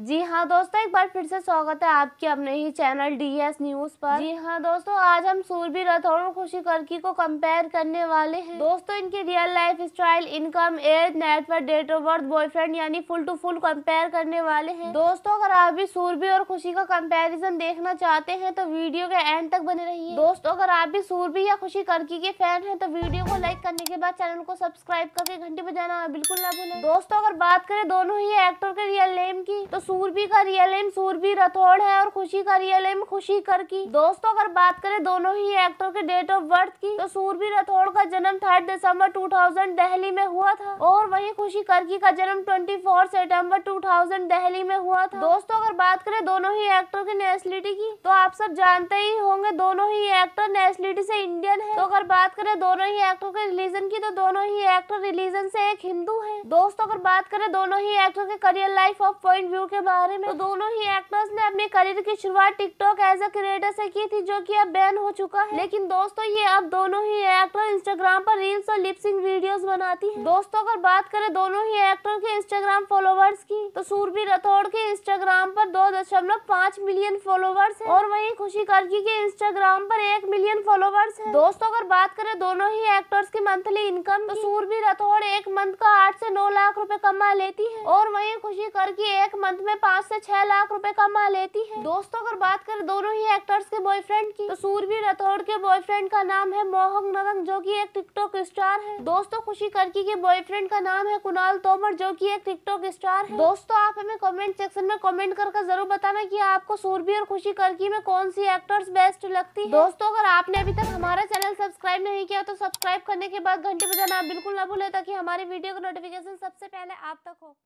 जी हाँ दोस्तों एक बार फिर से स्वागत है आपके अपने ही चैनल डी एस न्यूज पर जी हाँ दोस्तों आज हम सूरबी राठौर और खुशी करकी को कंपेयर करने वाले हैं दोस्तों इनकी real life style income age network date of birth boyfriend यानी फुल टू फुल कंपेयर करने वाले हैं दोस्तों अगर आप भी सूरबी और खुशी का कंपेरिजन देखना चाहते है तो वीडियो के एंड तक बने रही दोस्तों अगर आप भी सूरबी या खुशी करकी के फैन है तो वीडियो को लाइक करने के बाद चैनल को सब्सक्राइब करके घंटी बजाना बिल्कुल ना भूलें दोस्तों अगर बात करें दोनों ही एक्टर के रियल नेम की तो सूरभि का रियल नेम सूरभि राठौड़ है और खुशी का रियल नेम खुशी कर की दोस्तों अगर बात करें दोनों ही एक्टर के डेट ऑफ बर्थ की तो सूरभि राठौड़ का जन्म थर्ड दिसंबर 2000 दिल्ली में हुआ था और वहीं खुशी करकी का जन्म 24 सितंबर 2000 दिल्ली में हुआ था दोस्तों अगर बात करें दोनों ही एक्टर की नेशनलिटी की तो आप सब जानते ही होंगे दोनों ही एक्टर नेशनलिटी से इंडियन अगर बात करें दोनों ही एक्टर के रिलीजन की तो दोनों ही एक्टर रिलीजन से एक हिंदू है दोस्तों अगर बात करें दोनों ही एक्टर के करियर लाइफ और पॉइंट व्यू के बारे में तो दोनों ही एक्टर्स ने अपने करियर की शुरुआत टिकटॉक एज अ क्रिएटर से की थी जो कि अब बैन हो चुका है लेकिन दोस्तों ये अब दोनों ही एक्टर इंस्टाग्राम पर रील्स और लिपसिंग वीडियोज बनाती है दोस्तों अगर बात करे दोनों ही एक्टर के इंस्टाग्राम फॉलोवर्स की तो सूरबी रथौड़ के इंस्टाग्राम पर दो दशमलव पाँच मिलियन फॉलोवर्स और वही खुशी कर्की के इंस्टाग्राम पर एक मिलियन फॉलोवर्स है दोस्तों अगर बात करें दोनों ही एक्टर्स की मंथली इनकम तो सूरभि राठौड़ एक मंथ का आठ से नौ लाख रुपए कमा लेती है और वहीं खुशी कर की एक मंथ में पाँच से छह लाख रुपए कमा लेती है दोस्तों अगर बात करें दोनों ही एक्टर्स के बॉयफ्रेंड की तो सूरभि राठौड़ के बॉयफ्रेंड का नाम है मोहक नरंग जो की एक टिकटॉक स्टार है दोस्तों खुशी करकी के बॉयफ्रेंड का नाम है कुणाल तोमर जो की एक टिकटॉक स्टार है दोस्तों आप हमें कॉमेंट सेक्शन में कॉमेंट करके जरूर बताना की आपको सूरभि और खुशी करकी में कौन सी एक्टर्स बेस्ट लगती है दोस्तों अगर आपने अभी तक हमारा चैनल सब्सक्राइब नहीं किया तो सब्सक्राइब करने के बाद घंटी बजाना बिल्कुल ना भूलें ताकि हमारी वीडियो का नोटिफिकेशन सबसे पहले आप तक हो